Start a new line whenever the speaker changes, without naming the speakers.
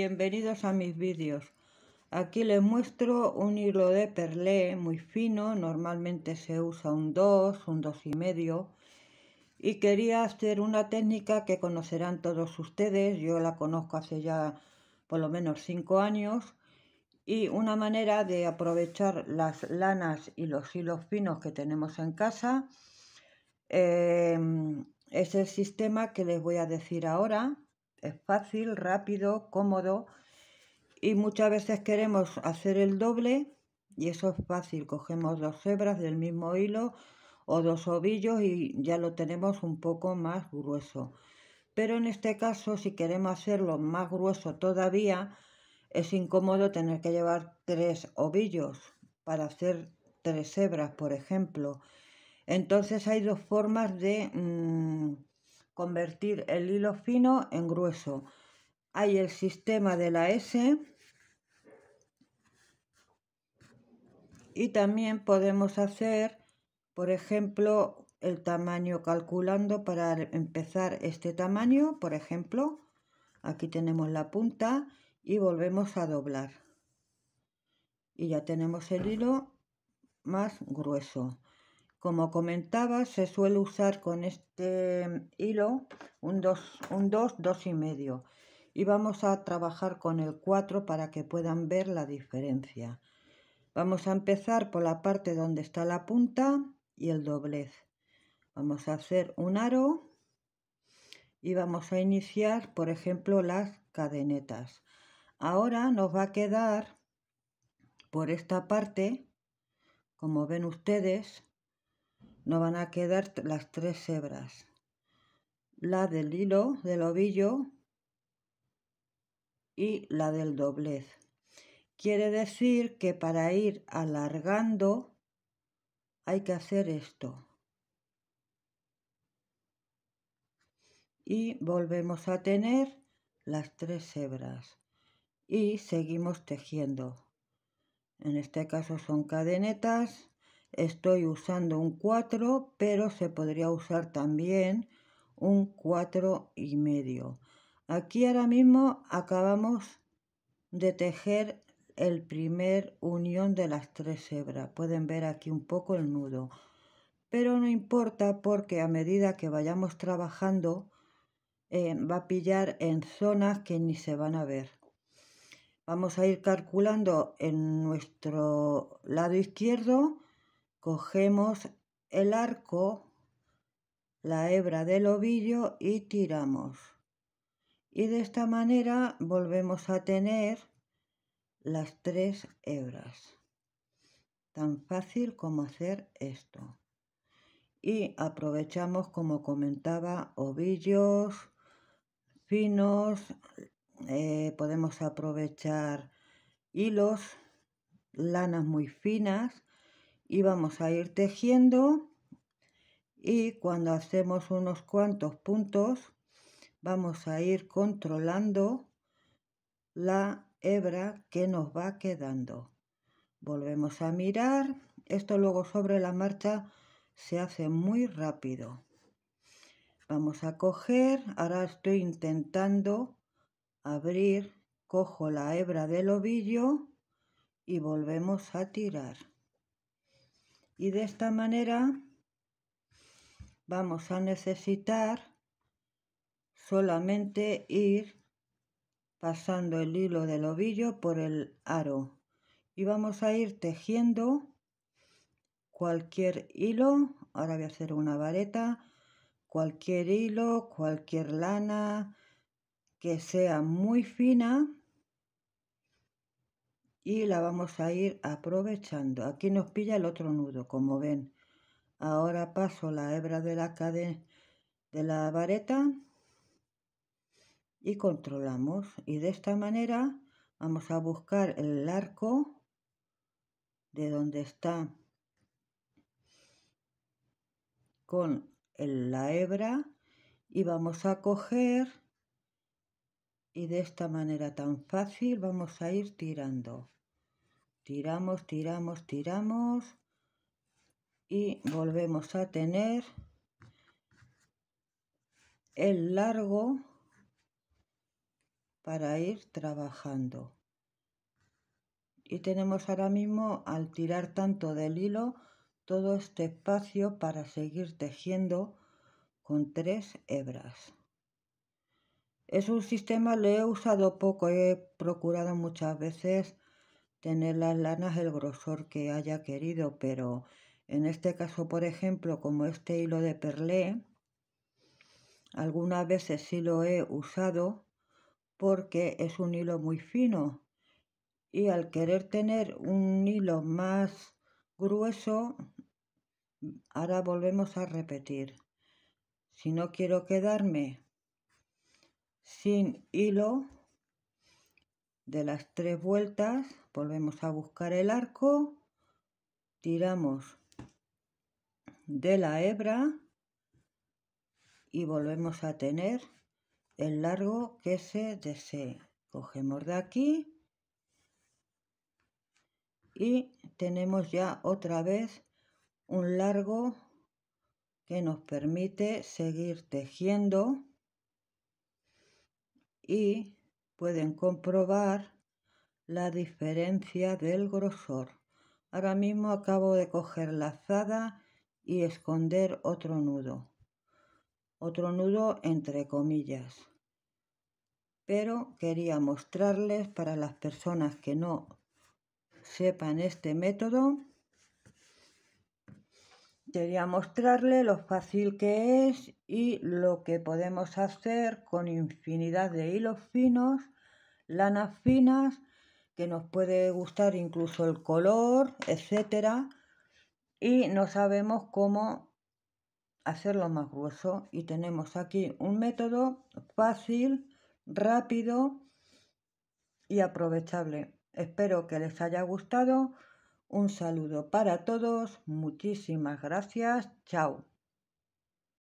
Bienvenidos a mis vídeos. Aquí les muestro un hilo de perlé muy fino, normalmente se usa un 2, un 2,5 y medio. Y quería hacer una técnica que conocerán todos ustedes, yo la conozco hace ya por lo menos 5 años. Y una manera de aprovechar las lanas y los hilos finos que tenemos en casa eh, es el sistema que les voy a decir ahora es fácil, rápido, cómodo y muchas veces queremos hacer el doble y eso es fácil. Cogemos dos hebras del mismo hilo o dos ovillos y ya lo tenemos un poco más grueso. Pero en este caso, si queremos hacerlo más grueso todavía, es incómodo tener que llevar tres ovillos para hacer tres hebras, por ejemplo. Entonces hay dos formas de... Mm, convertir el hilo fino en grueso. Hay el sistema de la S y también podemos hacer, por ejemplo, el tamaño calculando para empezar este tamaño, por ejemplo, aquí tenemos la punta y volvemos a doblar. Y ya tenemos el hilo más grueso. Como comentaba, se suele usar con este hilo un 2, un 2, 2 y medio. Y vamos a trabajar con el 4 para que puedan ver la diferencia. Vamos a empezar por la parte donde está la punta y el doblez. Vamos a hacer un aro y vamos a iniciar, por ejemplo, las cadenetas. Ahora nos va a quedar por esta parte, como ven ustedes, nos van a quedar las tres hebras la del hilo del ovillo y la del doblez quiere decir que para ir alargando hay que hacer esto y volvemos a tener las tres hebras y seguimos tejiendo en este caso son cadenetas estoy usando un 4, pero se podría usar también un 4 y medio. Aquí ahora mismo acabamos de tejer el primer unión de las tres hebras. Pueden ver aquí un poco el nudo. Pero no importa porque a medida que vayamos trabajando eh, va a pillar en zonas que ni se van a ver. Vamos a ir calculando en nuestro lado izquierdo Cogemos el arco, la hebra del ovillo y tiramos. Y de esta manera volvemos a tener las tres hebras. Tan fácil como hacer esto. Y aprovechamos, como comentaba, ovillos finos, eh, podemos aprovechar hilos, lanas muy finas y vamos a ir tejiendo y cuando hacemos unos cuantos puntos vamos a ir controlando la hebra que nos va quedando. Volvemos a mirar, esto luego sobre la marcha se hace muy rápido. Vamos a coger, ahora estoy intentando abrir, cojo la hebra del ovillo y volvemos a tirar y de esta manera vamos a necesitar solamente ir pasando el hilo del ovillo por el aro y vamos a ir tejiendo cualquier hilo ahora voy a hacer una vareta cualquier hilo cualquier lana que sea muy fina y la vamos a ir aprovechando. Aquí nos pilla el otro nudo, como ven. Ahora paso la hebra de la cadena de la vareta y controlamos. Y de esta manera vamos a buscar el arco de donde está con la hebra y vamos a coger y de esta manera tan fácil vamos a ir tirando. Tiramos, tiramos, tiramos y volvemos a tener el largo para ir trabajando. Y tenemos ahora mismo, al tirar tanto del hilo, todo este espacio para seguir tejiendo con tres hebras. Es un sistema, lo he usado poco, he procurado muchas veces tener las lanas el grosor que haya querido, pero en este caso, por ejemplo, como este hilo de perlé, algunas veces sí lo he usado porque es un hilo muy fino y al querer tener un hilo más grueso, ahora volvemos a repetir. Si no quiero quedarme sin hilo de las tres vueltas volvemos a buscar el arco tiramos de la hebra y volvemos a tener el largo que se desee cogemos de aquí y tenemos ya otra vez un largo que nos permite seguir tejiendo y pueden comprobar la diferencia del grosor. Ahora mismo acabo de coger la azada y esconder otro nudo. Otro nudo entre comillas. Pero quería mostrarles para las personas que no sepan este método Quería mostrarle lo fácil que es y lo que podemos hacer con infinidad de hilos finos, lanas finas, que nos puede gustar incluso el color, etcétera, y no sabemos cómo hacerlo más grueso. Y tenemos aquí un método fácil, rápido y aprovechable. Espero que les haya gustado. Un saludo para todos, muchísimas gracias, chao.